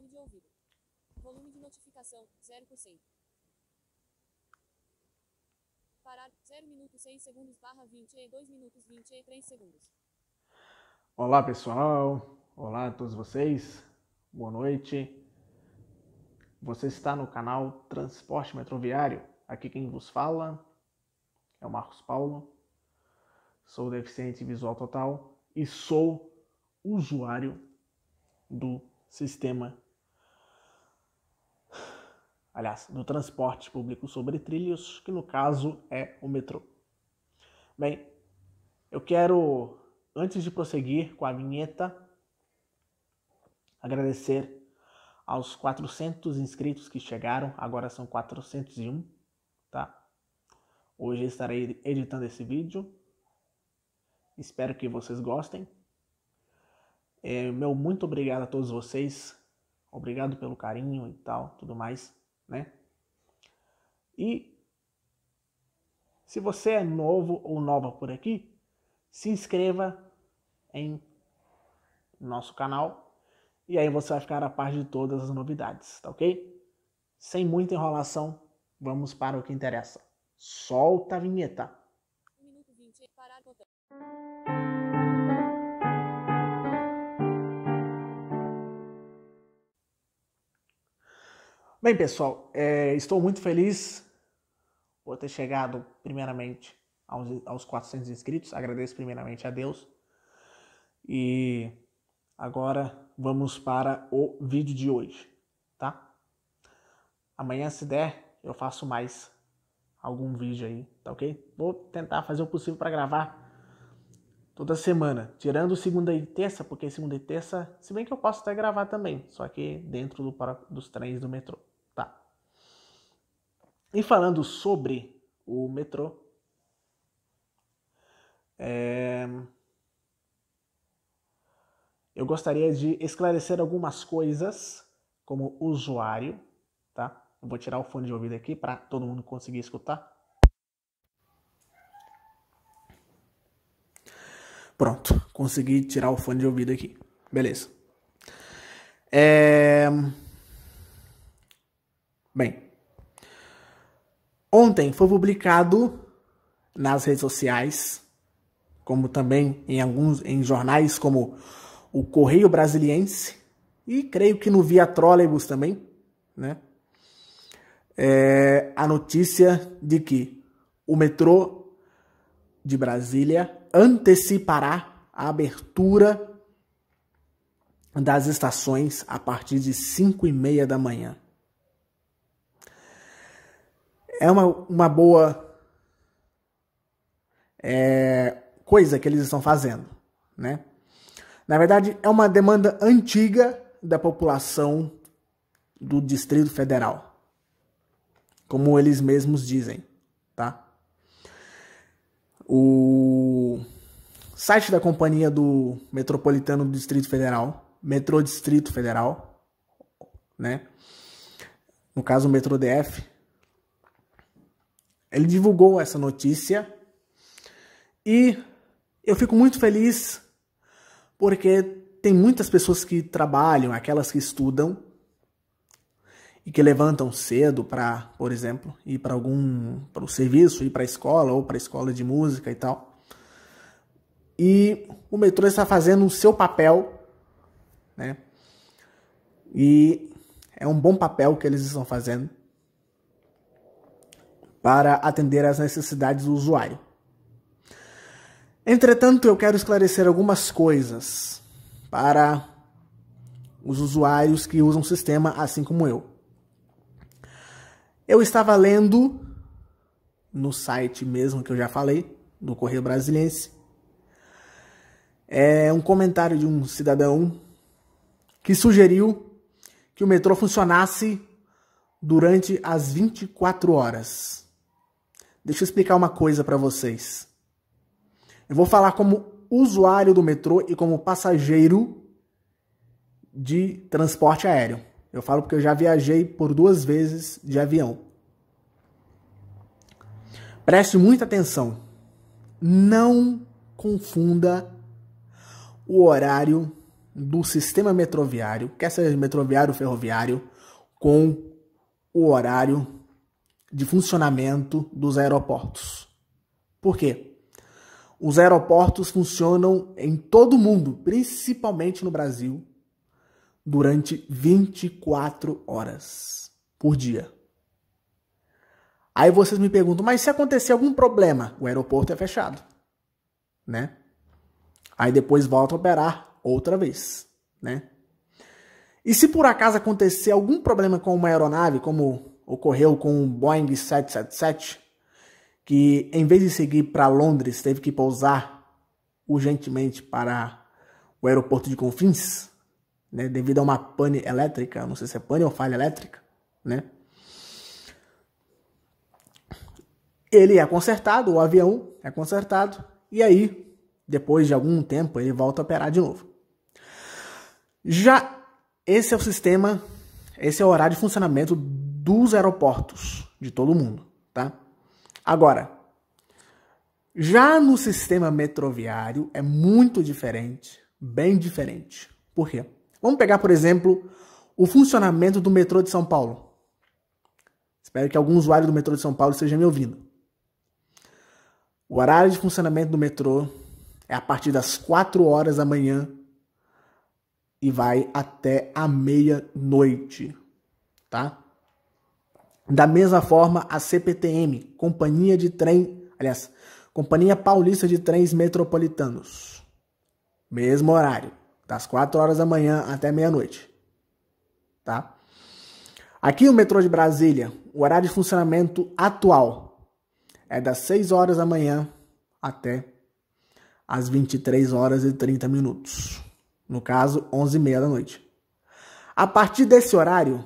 Fone de ouvido. Volume de notificação, 0%. Parar, 0 minutos 6 segundos, barra 22 e minutos 23 e segundos. Olá, pessoal. Olá a todos vocês. Boa noite. Você está no canal Transporte Metroviário. Aqui quem vos fala é o Marcos Paulo. Sou deficiente visual total e sou usuário do sistema aliás, do transporte público sobre trilhos, que no caso é o metrô. Bem, eu quero, antes de prosseguir com a vinheta, agradecer aos 400 inscritos que chegaram, agora são 401, tá? Hoje estarei editando esse vídeo. Espero que vocês gostem. É, meu muito obrigado a todos vocês. Obrigado pelo carinho e tal, tudo mais né? E se você é novo ou nova por aqui, se inscreva em nosso canal e aí você vai ficar a par de todas as novidades, tá ok? Sem muita enrolação, vamos para o que interessa. Solta a vinheta. Minuto 20, parar Bem, pessoal, é, estou muito feliz por ter chegado, primeiramente, aos, aos 400 inscritos. Agradeço, primeiramente, a Deus. E agora vamos para o vídeo de hoje, tá? Amanhã, se der, eu faço mais algum vídeo aí, tá ok? Vou tentar fazer o possível para gravar toda semana, tirando segunda e terça, porque segunda e terça, se bem que eu posso até gravar também, só que dentro do, dos trens do metrô. E falando sobre o metrô, é... eu gostaria de esclarecer algumas coisas como usuário, tá? Eu vou tirar o fone de ouvido aqui para todo mundo conseguir escutar. Pronto, consegui tirar o fone de ouvido aqui. Beleza. É... Bem, Ontem foi publicado nas redes sociais, como também em alguns em jornais como o Correio Brasiliense e creio que no Via Trolleybus também, né? É, a notícia de que o metrô de Brasília antecipará a abertura das estações a partir de 5 e meia da manhã é uma, uma boa é, coisa que eles estão fazendo, né? Na verdade, é uma demanda antiga da população do Distrito Federal, como eles mesmos dizem, tá? O site da companhia do Metropolitano do Distrito Federal, Metrô Distrito Federal, né? No caso, o Metrô DF, ele divulgou essa notícia e eu fico muito feliz porque tem muitas pessoas que trabalham, aquelas que estudam e que levantam cedo para, por exemplo, ir para algum para o serviço, ir para a escola ou para a escola de música e tal. E o metrô está fazendo o seu papel, né? E é um bom papel que eles estão fazendo para atender às necessidades do usuário. Entretanto, eu quero esclarecer algumas coisas para os usuários que usam o sistema assim como eu. Eu estava lendo no site mesmo que eu já falei, no Correio Brasiliense, é um comentário de um cidadão que sugeriu que o metrô funcionasse durante as 24 horas. Deixa eu explicar uma coisa para vocês. Eu vou falar como usuário do metrô e como passageiro de transporte aéreo. Eu falo porque eu já viajei por duas vezes de avião. Preste muita atenção. Não confunda o horário do sistema metroviário, quer é seja metroviário ou ferroviário, com o horário de funcionamento dos aeroportos. Por quê? Os aeroportos funcionam em todo o mundo, principalmente no Brasil, durante 24 horas por dia. Aí vocês me perguntam, mas se acontecer algum problema, o aeroporto é fechado, né? Aí depois volta a operar outra vez, né? E se por acaso acontecer algum problema com uma aeronave, como ocorreu com o Boeing 777, que em vez de seguir para Londres, teve que pousar urgentemente para o aeroporto de Confins, né, devido a uma pane elétrica, não sei se é pane ou falha elétrica, né? Ele é consertado, o avião é consertado, e aí, depois de algum tempo, ele volta a operar de novo. Já esse é o sistema, esse é o horário de funcionamento dos aeroportos de todo mundo, tá? Agora, já no sistema metroviário é muito diferente, bem diferente. Por quê? Vamos pegar, por exemplo, o funcionamento do metrô de São Paulo. Espero que algum usuário do metrô de São Paulo esteja me ouvindo. O horário de funcionamento do metrô é a partir das 4 horas da manhã e vai até a meia-noite, tá? Da mesma forma, a CPTM, Companhia de Trem, aliás, Companhia Paulista de Trens Metropolitanos. Mesmo horário, das 4 horas da manhã até meia-noite. Tá? Aqui no metrô de Brasília, o horário de funcionamento atual é das 6 horas da manhã até às 23 horas e 30 minutos. No caso, 11 e meia da noite. A partir desse horário,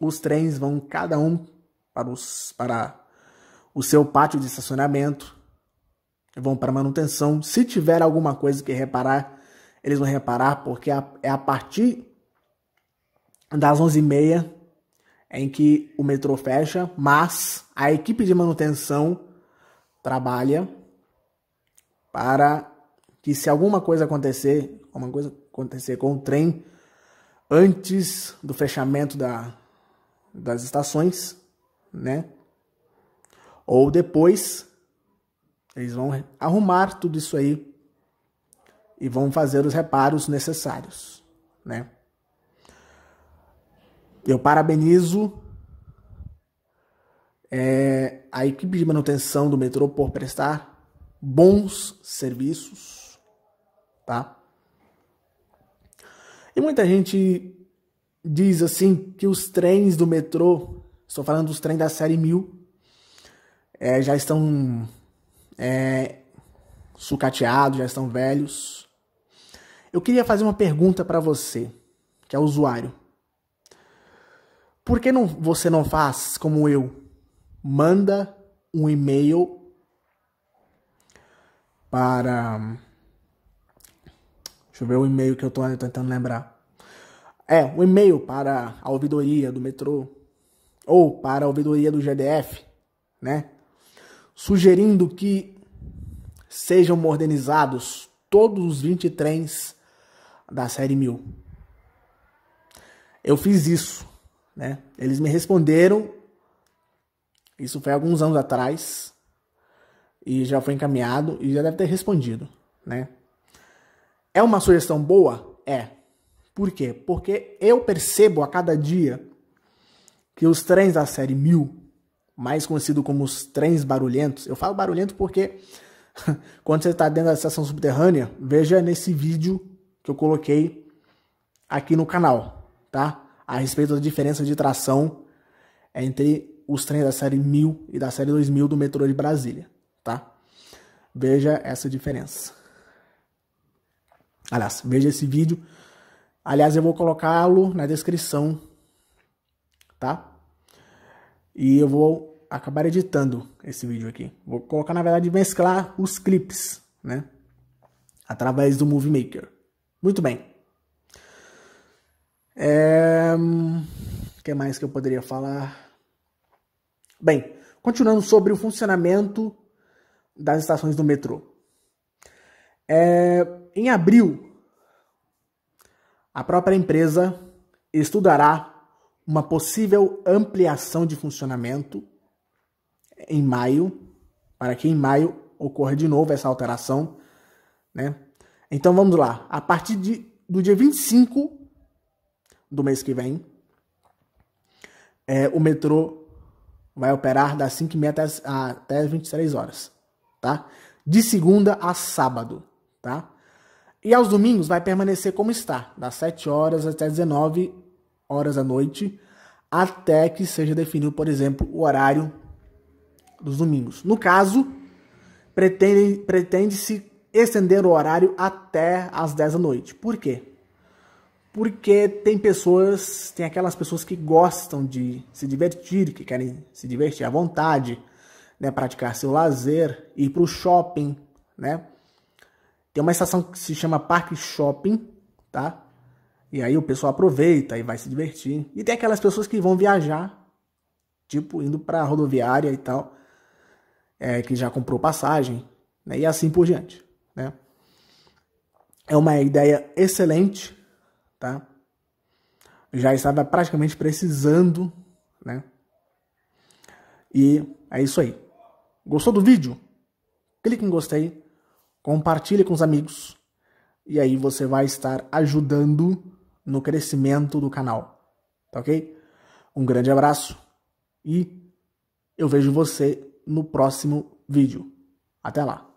os trens vão cada um para, os, para o seu pátio de estacionamento, vão para manutenção. Se tiver alguma coisa que reparar, eles vão reparar, porque é a partir das 11h30 em que o metrô fecha, mas a equipe de manutenção trabalha para que se alguma coisa acontecer, alguma coisa acontecer com o trem antes do fechamento da, das estações, né? Ou depois eles vão arrumar tudo isso aí e vão fazer os reparos necessários, né? Eu parabenizo é, a equipe de manutenção do metrô por prestar bons serviços, tá? E muita gente diz assim que os trens do metrô, estou falando dos trens da série 1000, é, já estão é, sucateados, já estão velhos. Eu queria fazer uma pergunta para você, que é usuário. Por que não, você não faz como eu? Manda um e-mail para. Deixa eu ver o e-mail que eu estou tentando lembrar. É, um e-mail para a ouvidoria do metrô ou para a ouvidoria do GDF, né? Sugerindo que sejam modernizados todos os 20 trens da série 1000. Eu fiz isso, né? Eles me responderam, isso foi alguns anos atrás, e já foi encaminhado e já deve ter respondido, né? É uma sugestão boa? É. Por quê? Porque eu percebo a cada dia que os trens da série 1000, mais conhecido como os trens barulhentos, eu falo barulhento porque quando você está dentro da estação subterrânea, veja nesse vídeo que eu coloquei aqui no canal, tá? A respeito da diferença de tração entre os trens da série 1000 e da série 2000 do metrô de Brasília, tá? Veja essa diferença. Aliás, veja esse vídeo Aliás, eu vou colocá-lo na descrição, tá? E eu vou acabar editando esse vídeo aqui. Vou colocar, na verdade, mesclar os clipes, né? Através do Movie Maker. Muito bem. É... O hum, que mais que eu poderia falar? Bem, continuando sobre o funcionamento das estações do metrô. É... Em abril a própria empresa estudará uma possível ampliação de funcionamento em maio, para que em maio ocorra de novo essa alteração. Né? Então vamos lá, a partir de, do dia 25 do mês que vem, é, o metrô vai operar das 5h30 até, até as 23 horas, tá? De segunda a sábado, tá? E aos domingos vai permanecer como está, das 7 horas até 19 horas da noite, até que seja definido, por exemplo, o horário dos domingos. No caso, pretende-se estender o horário até as 10 da noite. Por quê? Porque tem pessoas, tem aquelas pessoas que gostam de se divertir, que querem se divertir à vontade, né, praticar seu lazer, ir para o shopping, né? Tem uma estação que se chama Parque Shopping, tá? E aí o pessoal aproveita e vai se divertir. E tem aquelas pessoas que vão viajar, tipo indo para rodoviária e tal, é, que já comprou passagem, né? E assim por diante, né? É uma ideia excelente, tá? Já estava praticamente precisando, né? E é isso aí. Gostou do vídeo? Clique em gostei compartilhe com os amigos. E aí você vai estar ajudando no crescimento do canal. Tá ok? Um grande abraço e eu vejo você no próximo vídeo. Até lá!